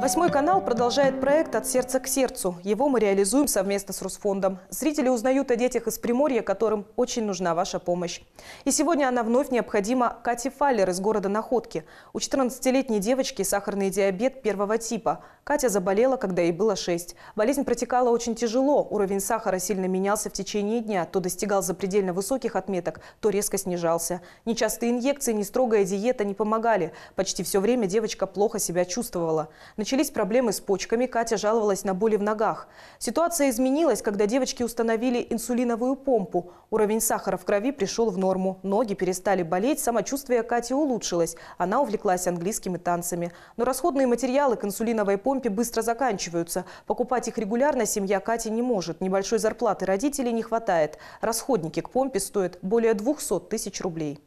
Восьмой канал продолжает проект «От сердца к сердцу». Его мы реализуем совместно с Русфондом. Зрители узнают о детях из Приморья, которым очень нужна ваша помощь. И сегодня она вновь необходима Кате Фаллер из города Находки. У 14-летней девочки сахарный диабет первого типа – Катя заболела, когда ей было 6. Болезнь протекала очень тяжело. Уровень сахара сильно менялся в течение дня. То достигал запредельно высоких отметок, то резко снижался. Нечастые инъекции, не строгая диета не помогали. Почти все время девочка плохо себя чувствовала. Начались проблемы с почками. Катя жаловалась на боли в ногах. Ситуация изменилась, когда девочки установили инсулиновую помпу. Уровень сахара в крови пришел в норму. Ноги перестали болеть, самочувствие Кати улучшилось. Она увлеклась английскими танцами. Но расходные материалы к инсулиновой помпе помпе быстро заканчиваются. Покупать их регулярно семья Кати не может. Небольшой зарплаты родителей не хватает. Расходники к помпе стоят более 200 тысяч рублей.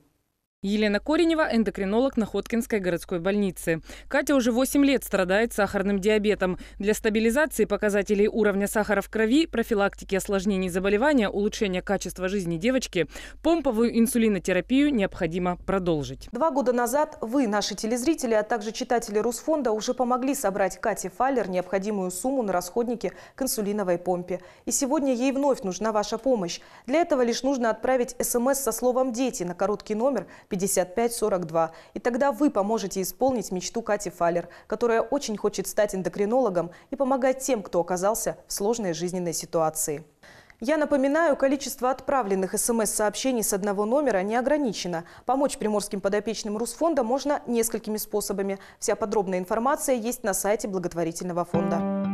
Елена Коренева, эндокринолог Находкинской городской больницы. Катя уже 8 лет страдает сахарным диабетом. Для стабилизации показателей уровня сахара в крови, профилактики осложнений заболевания, улучшения качества жизни девочки, помповую инсулинотерапию необходимо продолжить. Два года назад вы, наши телезрители, а также читатели Русфонда, уже помогли собрать Кате Фаллер необходимую сумму на расходники к инсулиновой помпе. И сегодня ей вновь нужна ваша помощь. Для этого лишь нужно отправить смс эм со словом «Дети» на короткий номер 55 42, И тогда вы поможете исполнить мечту Кати Фалер, которая очень хочет стать эндокринологом и помогать тем, кто оказался в сложной жизненной ситуации. Я напоминаю, количество отправленных СМС-сообщений с одного номера не ограничено. Помочь приморским подопечным Русфонда можно несколькими способами. Вся подробная информация есть на сайте благотворительного фонда.